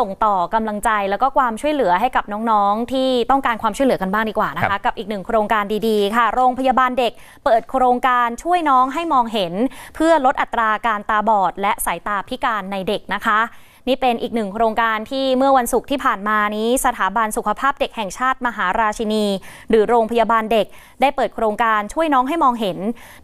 ส่งต่อกำลังใจแล้วก็ความช่วยเหลือให้กับน้องๆที่ต้องการความช่วยเหลือกันบ้างดีกว่านะคะ กับอีกหนึ่งโครงการดีๆค่ะ โรงพยาบาลเด็กเปิดโครงการช่วยน้องให้มองเห็น เพื่อลดอัตราการตาบอดและสายตาพิการในเด็กนะคะนี่เป็นอีกหนึ่งโครงการที่เมื่อวันศุกร์ที่ผ่านมานี้ สถาบันสุขภาพเด็กแห่งชาติมหาราชินี หรือโรงพยาบาลเด็ก ได้เปิดโครงการช่วยน้องให้มองเห็น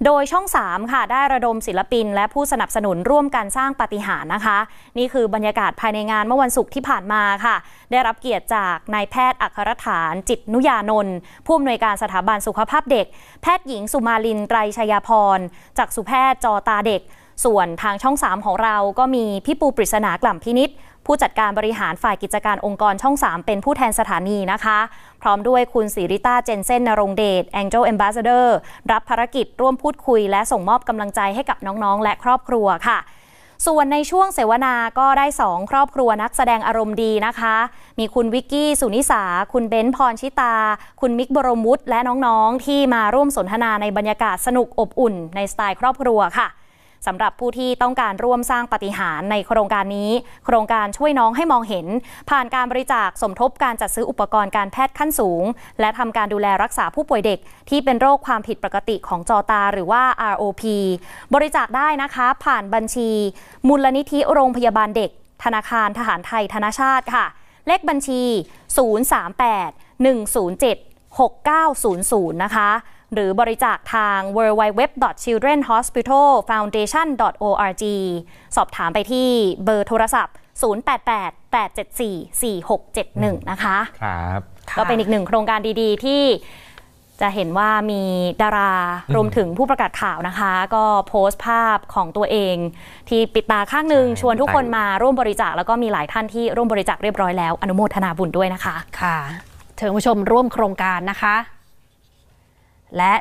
โดยช่อง 3 ค่ะได้ระดมศิลปิน และผู้สนับสนุนร่วมกันสร้างปาฏิหารนะคะ นี่คือบรรยากาศภายในงานเมื่อวันศุกร์ที่ผ่านมาค่ะ ได้รับเกียรติจากนายแพทย์อัครฐานจิตนุยานนท์ผู้อำนวยการสถาบันสุขภาพเด็ก แพทย์หญิงสุมาลินไตรชยาพรจากสุแพทย์จอตาเด็กส่วนทางช่อง 3 ของเราก็มีพี่ปูปริศนากล่ำพินิษผู้จัดการบริหารฝ่ายกิจการองค์กรช่อง 3 เป็นผู้แทนสถานีนะคะ พร้อมด้วยคุณศิริต้าเจนเซนนรงเดช Angel Ambassador รับภารกิจร่วมพูดคุย และส่งมอบกำลังใจให้กับน้องๆ และครอบครัวค่ะ ส่วนในช่วงเสวนาก็ได้ 2 ครอบครัวนักแสดงอารมณ์ดีนะคะ มีคุณวิกกี้ สุนิสาคุณเบนพรชิตา คุณมิกบรมุตและน้องๆ ที่มาร่วมสนทนาในบรรยากาศสนุกอบอุ่น ในสไตล์ครอบครัวค่ะสำหรับผู้ที่ต้องการร่วมสร้างปฏิหารในโครงการนี้โครงการช่วยน้องให้มองเห็น ผ่านการบริจาคสมทบการจัดซื้ออุปกรณ์การแพทย์ขั้นสูง และทำการดูแลรักษาผู้ป่วยเด็กที่เป็นโรคความผิดปกติของจอตาหรือว่า ROP บริจาคได้นะคะ ผ่านบัญชีมูลนิธิโรงพยาบาลเด็ก ธนาคารทหารไทยธนาชาติค่ะ เลขบัญชี 038 107 6900 นะคะหรือบริจาคทาง www.childrenhospitalfoundation.org สอบถามไปที่เบอร์โทรศัพท์ 088 874 4671 นะคะครับก็เป็นอีกหนึ่งโครงการดีๆ ที่จะเห็นว่ามีดารารวมถึงผู้ประกาศข่าวนะคะ ก็โพสต์ภาพของตัวเอง ที่ปิดตาข้างหนึ่งชวนทุกคนมาร่วมบริจาคแล้วก็มีหลายท่านที่ร่วมบริจาคเรียบร้อยแล้ว อนุโมทนาบุญด้วยนะคะ ค่ะเชิญผู้ชม ร่วมโครงการนะคะและ